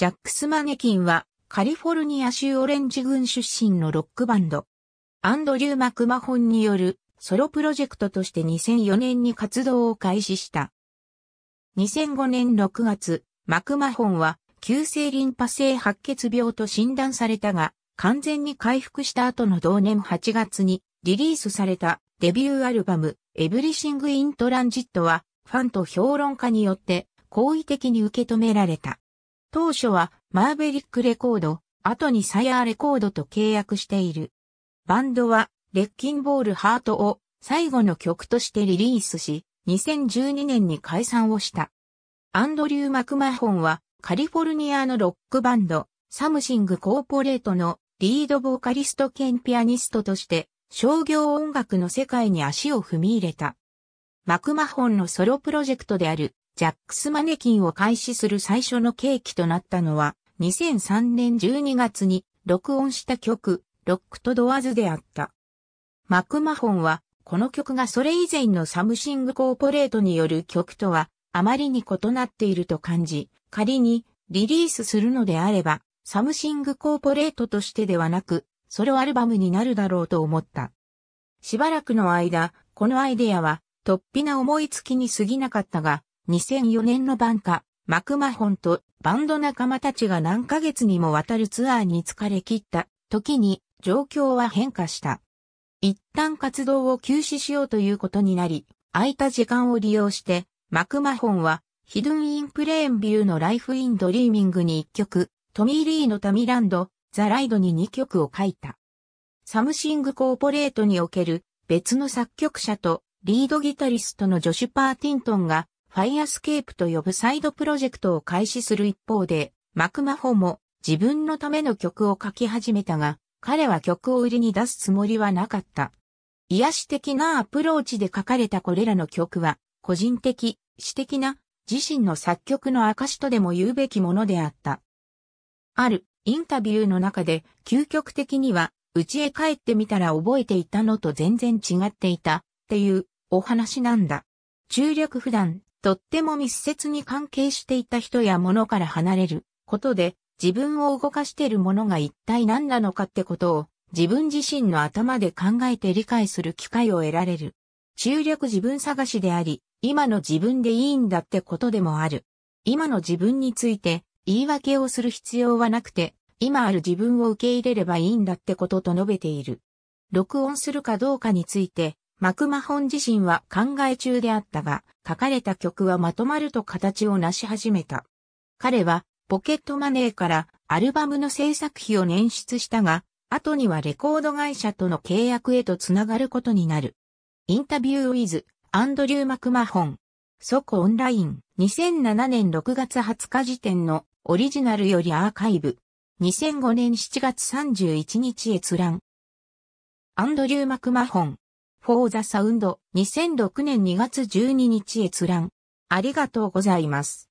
ジャックス・マネキンは、カリフォルニア州オレンジ郡出身のロックバンド。アンドリュー・マクマホンによるソロプロジェクトとして2004年に活動を開始した。2005年6月、マクマホンは急性リンパ性白血病と診断されたが、完全に回復した後の同年8月にリリースされたデビューアルバムエブリシング・イン・トランジットはファンと評論家によって好意的に受け止められた。当初はマーベリックレコード、後にサヤーレコードと契約している。バンドは、レッキンボールハートを最後の曲としてリリースし、2012年に解散をした。アンドリュー・マクマホンは、カリフォルニアのロックバンド、サムシング・コーポレートのリードボーカリスト兼ピアニストとして、商業音楽の世界に足を踏み入れた。マクマホンのソロプロジェクトであるジャックスマネキンを開始する最初の契機となったのは、2003年12月に録音した曲、ロックとドアズであった。マクマホンは、この曲がそれ以前のサムシングコーポレートによる曲とは、あまりに異なっていると感じ、仮にリリースするのであれば、サムシングコーポレートとしてではなく、ソロアルバムになるだろうと思った。しばらくの間、このアイデアは、突飛な思いつきに過ぎなかったが、2004年の晩夏、マクマホンとバンド仲間たちが何ヶ月にもわたるツアーに疲れ切った時に状況は変化した。一旦活動を休止しようということになり、空いた時間を利用して、マクマホンはヒドゥン・イン・プレーンビューのライフ・イン・ドリーミングに1曲、トミー・リーのタミランド、ザ・ライドに2曲を書いた。サムシング・コーポレートにおける別の作曲者とリードギタリストのジョシュ・パーティントンがファイアスケープと呼ぶサイドプロジェクトを開始する一方で、マクマホも自分のための曲を書き始めたが、彼は曲を売りに出すつもりはなかった。癒し的なアプローチで書かれたこれらの曲は、個人的、私的な、自身の作曲の証とでも言うべきものであった。ある、インタビューの中で、究極的には、家へ帰ってみたら覚えていたのと全然違っていた、っていう、お話なんだ。中略普段、とっても密接に関係していた人や物から離れることで自分を動かしているものが一体何なのかってことを自分自身の頭で考えて理解する機会を得られる。中略自分探しであり、今の自分でいいんだってことでもある。今の自分について言い訳をする必要はなくて、今ある自分を受け入れればいいんだってことと述べている。録音するかどうかについて、マクマホン自身は考え中であったが、書かれた曲はまとまると形を成し始めた。彼はポケットマネーからアルバムの制作費を捻出したが、後にはレコード会社との契約へとつながることになる。インタビューウィズ、アンドリュー・マクマホン。コオンライン、2007年6月20日時点のオリジナルよりアーカイブ。2005年7月31日閲覧。アンドリュー・マクマホン。for the sound 2006年2月12日閲覧。ありがとうございます。